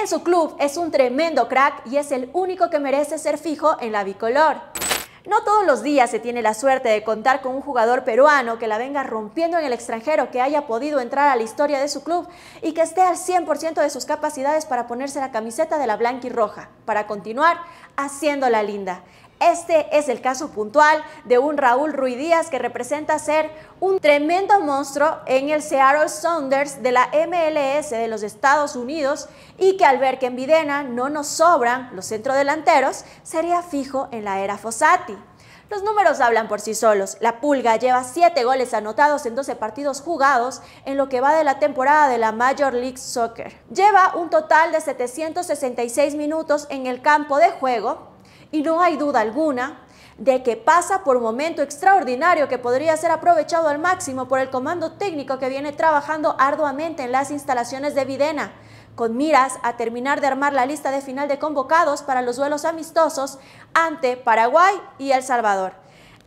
En su club es un tremendo crack y es el único que merece ser fijo en la bicolor. No todos los días se tiene la suerte de contar con un jugador peruano que la venga rompiendo en el extranjero, que haya podido entrar a la historia de su club y que esté al 100% de sus capacidades para ponerse la camiseta de la blanca y roja, para continuar haciéndola linda. Este es el caso puntual de un Raúl Ruiz Díaz que representa ser un tremendo monstruo en el Seattle Saunders de la MLS de los Estados Unidos y que al ver que en Videna no nos sobran los centrodelanteros, sería fijo en la era Fossati. Los números hablan por sí solos. La Pulga lleva 7 goles anotados en 12 partidos jugados en lo que va de la temporada de la Major League Soccer. Lleva un total de 766 minutos en el campo de juego y no hay duda alguna de que pasa por un momento extraordinario que podría ser aprovechado al máximo por el comando técnico que viene trabajando arduamente en las instalaciones de Videna, con miras a terminar de armar la lista de final de convocados para los duelos amistosos ante Paraguay y El Salvador.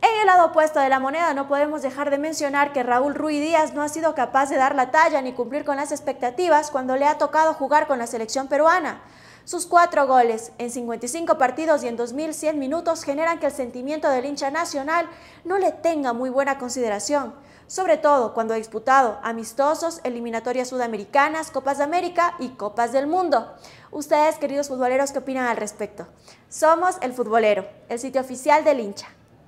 En el lado opuesto de la moneda no podemos dejar de mencionar que Raúl Ruiz Díaz no ha sido capaz de dar la talla ni cumplir con las expectativas cuando le ha tocado jugar con la selección peruana. Sus cuatro goles en 55 partidos y en 2.100 minutos generan que el sentimiento del hincha nacional no le tenga muy buena consideración, sobre todo cuando ha disputado amistosos, eliminatorias sudamericanas, Copas de América y Copas del Mundo. Ustedes, queridos futboleros, ¿qué opinan al respecto? Somos El Futbolero, el sitio oficial del hincha.